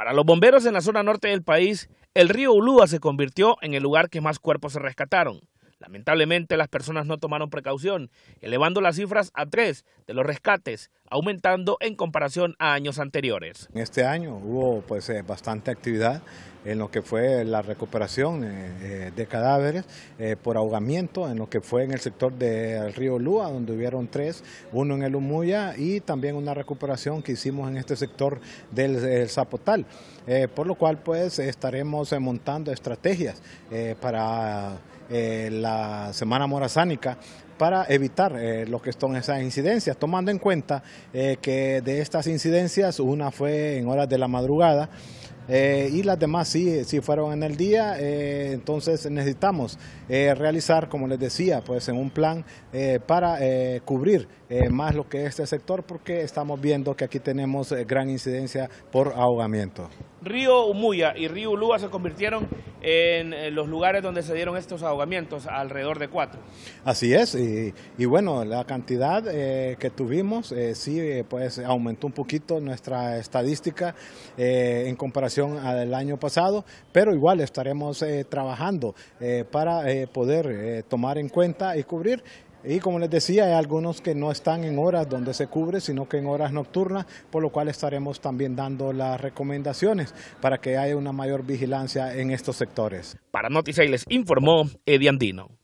Para los bomberos en la zona norte del país, el río Ulúa se convirtió en el lugar que más cuerpos se rescataron. Lamentablemente las personas no tomaron precaución, elevando las cifras a tres de los rescates aumentando en comparación a años anteriores. En Este año hubo pues eh, bastante actividad en lo que fue la recuperación eh, eh, de cadáveres por ahogamiento, en lo que fue en el sector del río Lúa, donde hubieron tres, uno en el Umuya y también una recuperación que hicimos en este sector del, Zapotal, por lo cual pues estaremos montando estrategias para... la semana morazánica para evitar eh, lo que son esas incidencias, tomando en cuenta eh, que de estas incidencias una fue en horas de la madrugada. Eh, y las demás sí, sí fueron en el día, entonces necesitamos realizar, como les decía, pues en un plan para cubrir más lo que es este sector, porque estamos viendo que aquí tenemos gran incidencia por ahogamiento. Río Umuya y Río lúa se convirtieron en eh, los lugares donde se dieron estos ahogamientos, alrededor de cuatro. Así es, y, bueno, la cantidad eh, que tuvimos eh, sí pues aumentó un poquito nuestra estadística en comparación al año pasado, pero igual estaremos trabajando para poder tomar en cuenta y cubrir y como les decía, hay algunos que no están en horas donde se cubre, sino que en horas nocturnas, por lo cual estaremos también dando las recomendaciones para que haya una mayor vigilancia en estos sectores. Para y les informó Eddie Andino.